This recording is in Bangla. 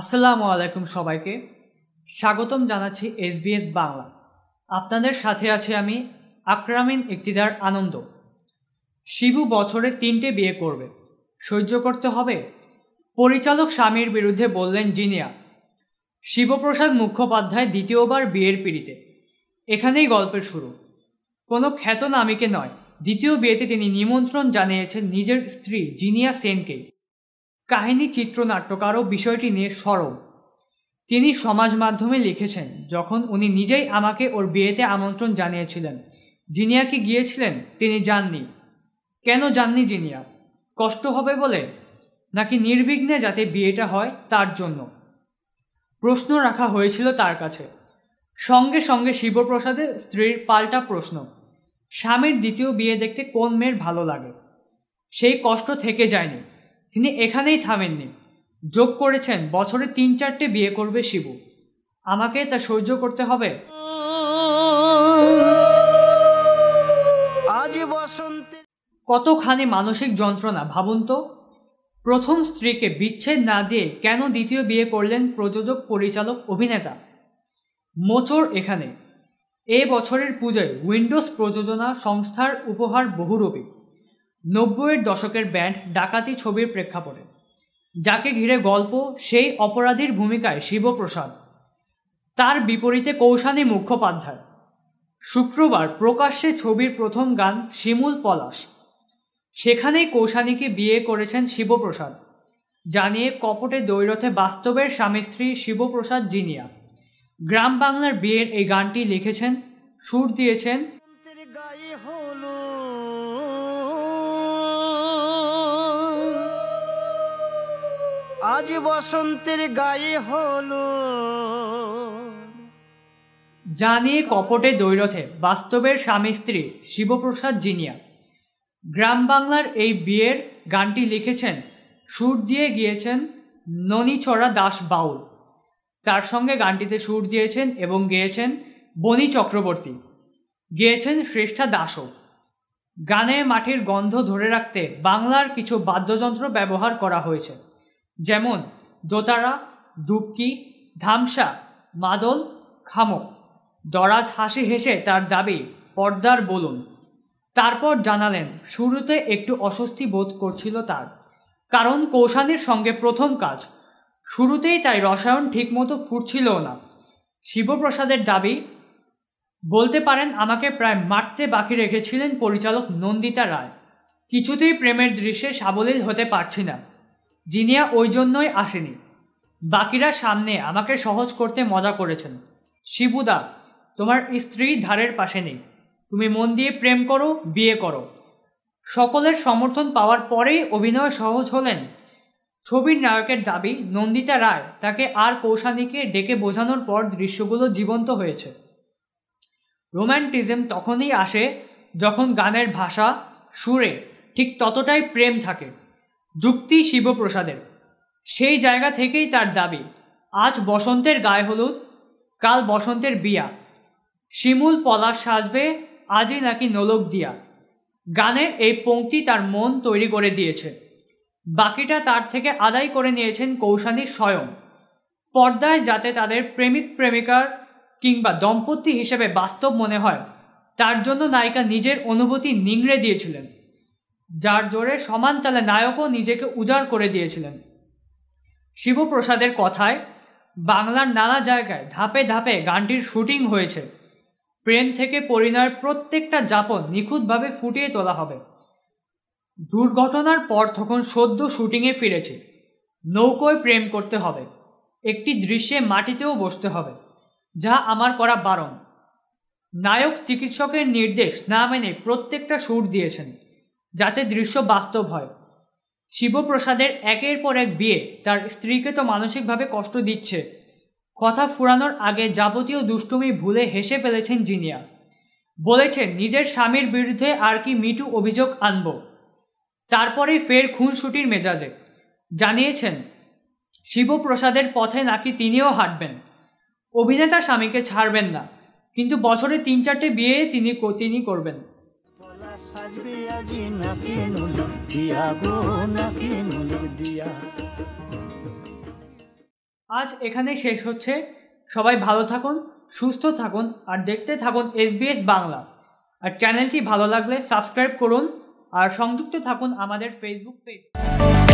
আসসালামু আলাইকুম সবাইকে স্বাগতম জানাচ্ছি এসবিএস বাংলা আপনাদের সাথে আছে আমি আকরামিন ইকতিদার আনন্দ শিবু বছরে তিনটে বিয়ে করবে সহ্য করতে হবে পরিচালক স্বামীর বিরুদ্ধে বললেন জিনিয়া শিবপ্রসাদ মুখোপাধ্যায় দ্বিতীয়বার বিয়ের পিড়িতে এখানেই গল্পের শুরু কোনো নামিকে নয় দ্বিতীয় বিয়েতে তিনি নিমন্ত্রণ জানিয়েছেন নিজের স্ত্রী জিনিয়া সেনকেই কাহিনী চিত্রনাট্যকারও বিষয়টি নিয়ে সরব তিনি সমাজ মাধ্যমে লিখেছেন যখন উনি নিজেই আমাকে ওর বিয়েতে আমন্ত্রণ জানিয়েছিলেন জিনিয়া কি গিয়েছিলেন তিনি যাননি কেন যাননি জিনিয়া কষ্ট হবে বলে নাকি নির্বিঘ্নে যাতে বিয়েটা হয় তার জন্য প্রশ্ন রাখা হয়েছিল তার কাছে সঙ্গে সঙ্গে শিবপ্রসাদের স্ত্রীর পাল্টা প্রশ্ন স্বামীর দ্বিতীয় বিয়ে দেখতে কোন মেয়ের ভালো লাগে সেই কষ্ট থেকে যায়নি তিনি এখানেই থামেননি যোগ করেছেন বছরে তিন চারটে বিয়ে করবে শিবু আমাকে তা সহ্য করতে হবে কতখানি মানসিক যন্ত্রণা ভাবুন তো প্রথম স্ত্রীকে বিচ্ছেদ না দিয়ে কেন দ্বিতীয় বিয়ে করলেন প্রযোজক পরিচালক অভিনেতা মোচর এখানে এ বছরের পূজায় উইন্ডোজ প্রযোজনা সংস্থার উপহার বহুরূপী নব্বইয়ের দশকের ব্যান্ড ডাকাতি ছবির প্রেক্ষাপটে যাকে ঘিরে গল্প সেই অপরাধীর ভূমিকায় শিবপ্রসাদ তার বিপরীতে কৌশানী মুখোপাধ্যায় শুক্রবার প্রকাশ্যে ছবির প্রথম গান শিমুল পলাশ সেখানেই কৌশানীকে বিয়ে করেছেন শিবপ্রসাদ জানিয়ে কপটে দৈরথে বাস্তবের স্বামী স্ত্রী শিবপ্রসাদ জিনিয়া গ্রাম বাংলার বিয়ের এই গানটি লিখেছেন সুর দিয়েছেন আজ বসন্তের গায়ে হলো জানি কপটে দৈরথে বাস্তবের স্বামী স্ত্রী শিবপ্রসাদ জিনিয়া গ্রাম বাংলার এই বিয়ের গানটি লিখেছেন সুর দিয়ে গিয়েছেন ননীছড়া দাস বাউল তার সঙ্গে গানটিতে সুর দিয়েছেন এবং গেয়েছেন বনি চক্রবর্তী গেয়েছেন শ্রেষ্ঠা দাসও গানে মাটির গন্ধ ধরে রাখতে বাংলার কিছু বাদ্যযন্ত্র ব্যবহার করা হয়েছে যেমন দোতারা দুপকি ধামসা মাদল খামক দরাজ হাসি হেসে তার দাবি পর্দার বলুন তারপর জানালেন শুরুতে একটু অস্বস্তি বোধ করছিল তার কারণ কৌশানের সঙ্গে প্রথম কাজ শুরুতেই তাই রসায়ন ঠিকমতো ফুটছিল না শিবপ্রসাদের দাবি বলতে পারেন আমাকে প্রায় মারতে বাকি রেখেছিলেন পরিচালক নন্দিতা রায় কিছুতেই প্রেমের দৃশ্যে সাবলীল হতে পারছি না জিনিয়া ওই জন্যই আসেনি বাকিরা সামনে আমাকে সহজ করতে মজা করেছেন শিবুদা তোমার স্ত্রী ধারের পাশে নেই তুমি মন দিয়ে প্রেম করো বিয়ে করো সকলের সমর্থন পাওয়ার পরেই অভিনয় সহজ হলেন ছবির নায়কের দাবি নন্দিতা রায় তাকে আর কৌশানীকে ডেকে বোঝানোর পর দৃশ্যগুলো জীবন্ত হয়েছে রোম্যান্টিজম তখনই আসে যখন গানের ভাষা সুরে ঠিক ততটাই প্রেম থাকে যুক্তি শিবপ্রসাদের সেই জায়গা থেকেই তার দাবি আজ বসন্তের গায়ে হলুদ কাল বসন্তের বিয়া শিমুল পলাশ সাজবে আজই নাকি নোলক দিয়া গানের এই পঙ্ক্তি তার মন তৈরি করে দিয়েছে বাকিটা তার থেকে আদায় করে নিয়েছেন কৌশানী স্বয়ং পর্দায় যাতে তাদের প্রেমিক প্রেমিকার কিংবা দম্পতি হিসেবে বাস্তব মনে হয় তার জন্য নায়িকা নিজের অনুভূতি নিংড়ে দিয়েছিলেন যার জোরে সমান তালে নায়কও নিজেকে উজাড় করে দিয়েছিলেন শিবপ্রসাদের কথায় বাংলার নানা জায়গায় ধাপে ধাপে গানটির শুটিং হয়েছে প্রেম থেকে পরিণয়ের প্রত্যেকটা যাপন নিখুঁতভাবে ফুটিয়ে তোলা হবে দুর্ঘটনার পর তখন সদ্য শুটিংয়ে ফিরেছে নৌকোয় প্রেম করতে হবে একটি দৃশ্যে মাটিতেও বসতে হবে যা আমার করা বারণ নায়ক চিকিৎসকের নির্দেশ না মেনে প্রত্যেকটা সুর দিয়েছেন যাতে দৃশ্য বাস্তব হয় শিবপ্রসাদের একের পর এক বিয়ে তার স্ত্রীকে তো মানসিকভাবে কষ্ট দিচ্ছে কথা ফুরানোর আগে যাবতীয় দুষ্টুমি ভুলে হেসে ফেলেছেন জিনিয়া বলেছেন নিজের স্বামীর বিরুদ্ধে আর কি মিটু অভিযোগ আনব তারপরেই ফের খুনসুটির মেজাজে জানিয়েছেন শিবপ্রসাদের পথে নাকি তিনিও হাঁটবেন অভিনেতা স্বামীকে ছাড়বেন না কিন্তু বছরে তিন চারটে বিয়ে তিনি তিনি করবেন সাজবে আজি নাকে দিয়া গো নাকে দিয়া আজ এখানে শেষ হচ্ছে সবাই ভালো থাকুন সুস্থ থাকুন আর দেখতে থাকুন এসবিএস বাংলা আর চ্যানেলটি ভালো লাগলে সাবস্ক্রাইব করুন আর সংযুক্ত থাকুন আমাদের ফেসবুক পেজ